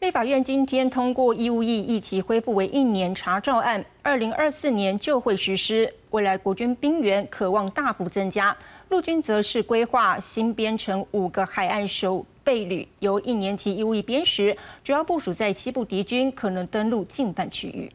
立法院今天通过义务役役期恢复为一年查照案，二零二四年就会实施。未来国军兵员渴望大幅增加，陆军则是规划新编成五个海岸守备旅，由一年期义务役编时，主要部署在西部敌军可能登陆近半区域。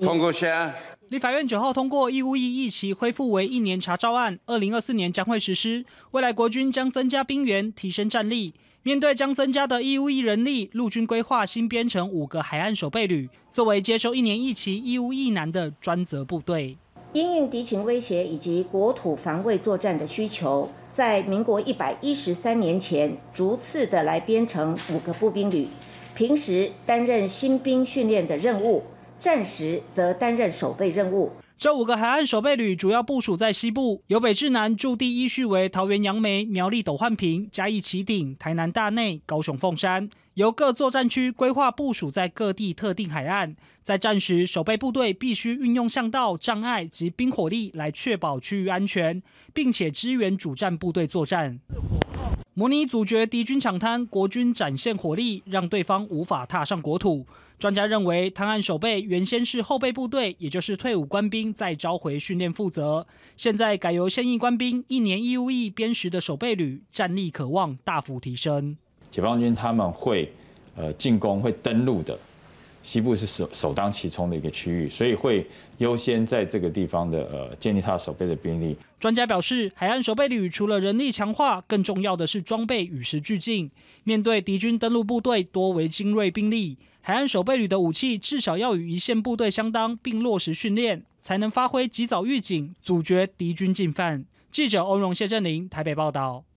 通过先。立法院九号通过义务役役期恢复为一年查照案，二零二四年将会实施。未来国军将增加兵员，提升战力。面对将增加的义务役人力，陆军规划新编成五个海岸守备旅，作为接收一年一期义务役男的专责部队。因应敌情威胁以及国土防卫作战的需求，在民国一百一十三年前，逐次的来编成五个步兵旅，平时担任新兵训练的任务。战时则担任守备任务。这五个海岸守备旅主要部署在西部，由北至南驻地依序为桃园、杨梅、苗栗、斗焕平、嘉义、旗顶、台南、大内、高雄、凤山。由各作战区规划部署在各地特定海岸。在战时，守备部队必须运用巷道、障碍及冰火力来确保区域安全，并且支援主战部队作战。模拟主角敌军抢滩，国军展现火力，让对方无法踏上国土。专家认为，滩岸守备原先是后备部队，也就是退伍官兵在召回训练负责，现在改由现役官兵一年一务役编时的守备旅，战力可望大幅提升。解放军他们会，呃，进攻会登陆的。西部是首首当其冲的一个区域，所以会优先在这个地方的呃建立它的守备的兵力。专家表示，海岸守备旅除了人力强化，更重要的是装备与时俱进。面对敌军登陆部队多为精锐兵力，海岸守备旅的武器至少要与一线部队相当，并落实训练，才能发挥及早预警、阻绝敌军进犯。记者欧荣、谢振林，台北报道。